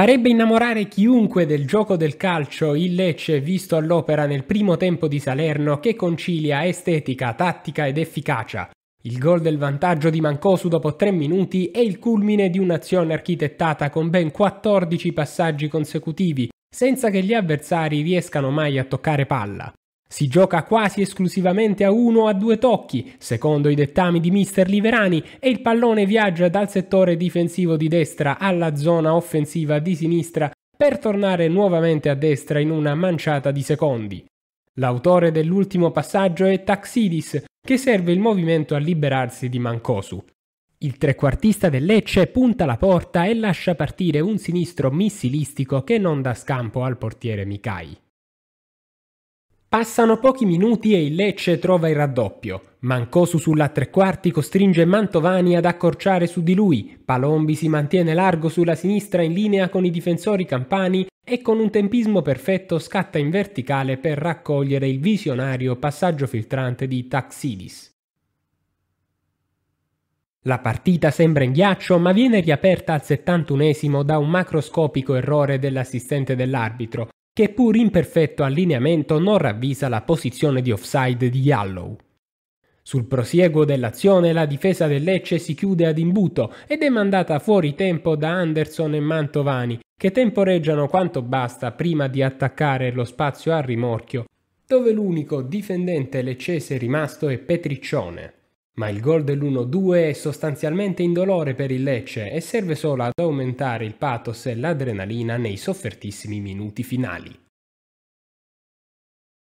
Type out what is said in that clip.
Farebbe innamorare chiunque del gioco del calcio il Lecce visto all'opera nel primo tempo di Salerno che concilia estetica, tattica ed efficacia. Il gol del vantaggio di Mancosu dopo 3 minuti è il culmine di un'azione architettata con ben 14 passaggi consecutivi, senza che gli avversari riescano mai a toccare palla. Si gioca quasi esclusivamente a uno o a due tocchi, secondo i dettami di Mister Liverani, e il pallone viaggia dal settore difensivo di destra alla zona offensiva di sinistra per tornare nuovamente a destra in una manciata di secondi. L'autore dell'ultimo passaggio è Taxidis, che serve il movimento a liberarsi di Mancosu. Il trequartista del Lecce punta la porta e lascia partire un sinistro missilistico che non dà scampo al portiere Mikai. Passano pochi minuti e il Lecce trova il raddoppio. Mancosu sulla tre quarti costringe Mantovani ad accorciare su di lui. Palombi si mantiene largo sulla sinistra in linea con i difensori campani e con un tempismo perfetto scatta in verticale per raccogliere il visionario passaggio filtrante di Taxidis. La partita sembra in ghiaccio ma viene riaperta al 71 da un macroscopico errore dell'assistente dell'arbitro, che pur in perfetto allineamento non ravvisa la posizione di offside di Yallow. Sul prosieguo dell'azione la difesa del Lecce si chiude ad imbuto ed è mandata fuori tempo da Anderson e Mantovani, che temporeggiano quanto basta prima di attaccare lo spazio a rimorchio, dove l'unico difendente leccese rimasto è Petriccione. Ma il gol dell'1-2 è sostanzialmente indolore per il Lecce e serve solo ad aumentare il pathos e l'adrenalina nei soffertissimi minuti finali.